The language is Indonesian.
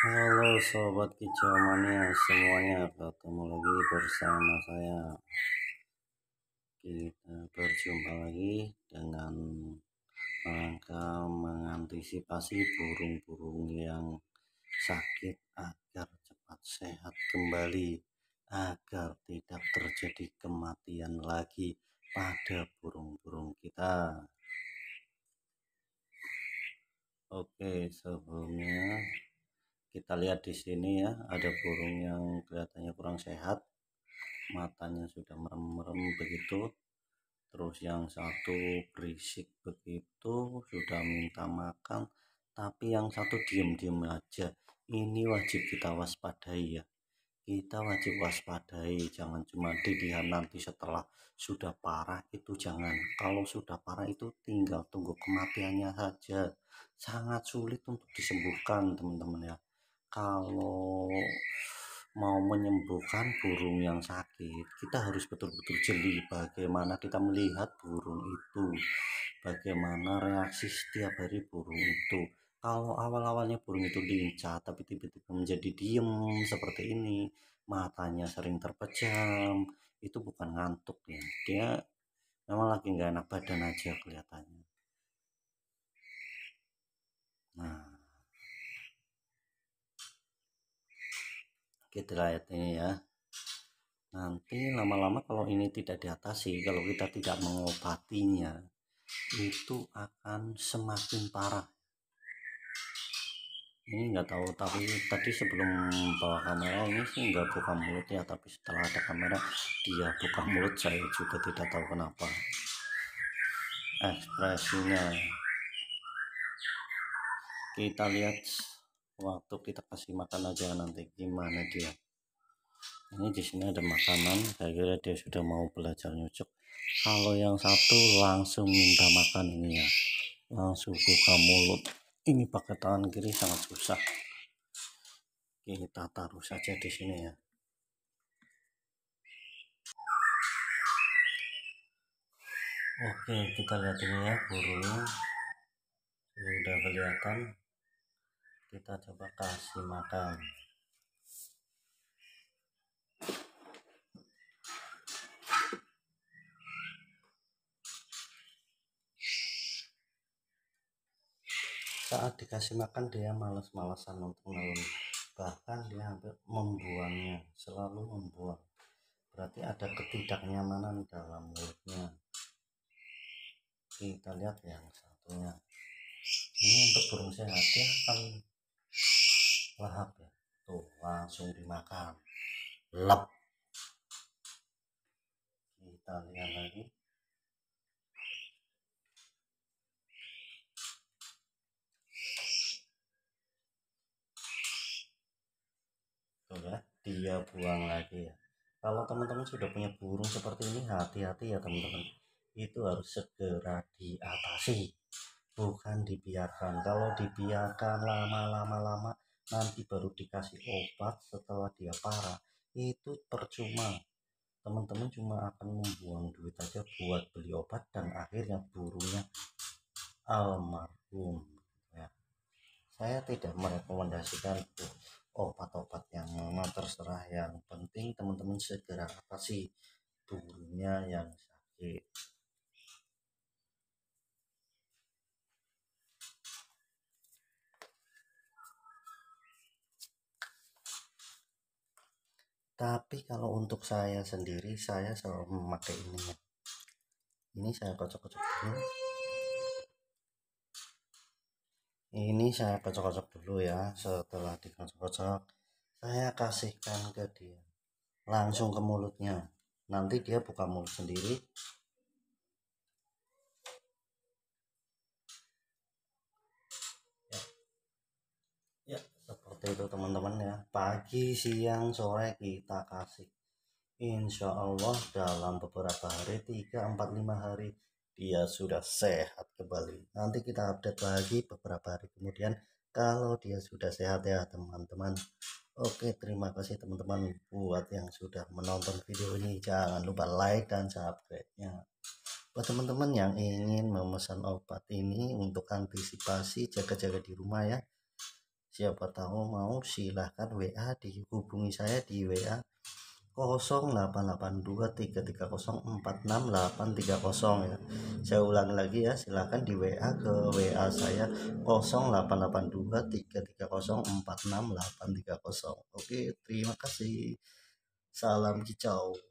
Halo sobat kicau mania semuanya ketemu lagi bersama saya kita berjumpa lagi dengan rangka mengantisipasi burung-burung yang sakit agar cepat sehat kembali agar tidak terjadi kematian lagi pada burung-burung kita Oke sebelumnya kita lihat di sini ya ada burung yang kelihatannya kurang sehat matanya sudah merem-merem begitu terus yang satu berisik begitu sudah minta makan tapi yang satu diem-diem aja ini wajib kita waspadai ya kita wajib waspadai jangan cuma dilihat nanti setelah sudah parah itu jangan kalau sudah parah itu tinggal tunggu kematiannya saja sangat sulit untuk disembuhkan teman-teman ya kalau mau menyembuhkan burung yang sakit, kita harus betul-betul jeli bagaimana kita melihat burung itu, bagaimana reaksi setiap hari burung itu. Kalau awal-awalnya burung itu lincah, tapi tiba-tiba menjadi diem seperti ini, matanya sering terpejam, itu bukan ngantuk ya. Dia memang lagi nggak enak badan aja kelihatannya. Nah, lihat rakyatnya ya nanti lama-lama kalau ini tidak diatasi kalau kita tidak mengobatinya itu akan semakin parah ini enggak tahu tapi tadi sebelum bawa kamera ini sih nggak buka mulut ya tapi setelah ada kamera dia buka mulut saya juga tidak tahu kenapa ekspresinya kita lihat waktu kita kasih makan aja nanti gimana dia ini di sini ada makanan saya kira dia sudah mau belajar nyucuk kalau yang satu langsung minta makan ini ya langsung buka mulut ini pakai tangan kiri sangat susah kita taruh saja di sini ya Oke, kita lihat ini ya burungnya Sudah kelihatan kita coba kasih makan saat dikasih makan dia males-malesan untuk melun bahkan dia hampir membuangnya selalu membuang berarti ada ketidaknyamanan dalam mulutnya kita lihat yang satunya ini untuk burung sehat ya akan lahap ya tuh langsung dimakan lap kita lihat lagi tuh ya dia buang lagi ya kalau teman-teman sudah punya burung seperti ini hati-hati ya teman-teman itu harus segera diatasi bukan dibiarkan kalau dibiarkan lama-lama lama nanti baru dikasih obat setelah dia parah itu percuma teman-teman cuma akan membuang duit aja buat beli obat dan akhirnya burungnya almarhum ya. saya tidak merekomendasikan obat-obat yang mana terserah yang penting teman-teman segera apa sih burungnya yang sakit tapi kalau untuk saya sendiri saya selalu memakai ini ini saya kocok-kocok dulu ini saya kocok-kocok dulu ya setelah dikocok-kocok saya kasihkan ke dia langsung ke mulutnya nanti dia buka mulut sendiri seperti itu teman-teman ya pagi siang sore kita kasih Insya Allah dalam beberapa hari 3 4 5 hari dia sudah sehat kembali nanti kita update lagi beberapa hari kemudian kalau dia sudah sehat ya teman-teman Oke terima kasih teman-teman buat yang sudah menonton video ini jangan lupa like dan subscribe nya buat teman-teman yang ingin memesan obat ini untuk antisipasi jaga-jaga di rumah ya siapa tahu mau silahkan WA dihubungi saya di WA 088233046830 ya. Saya ulang lagi ya, silahkan di WA ke WA saya 088233046830. Oke, terima kasih. Salam kicau.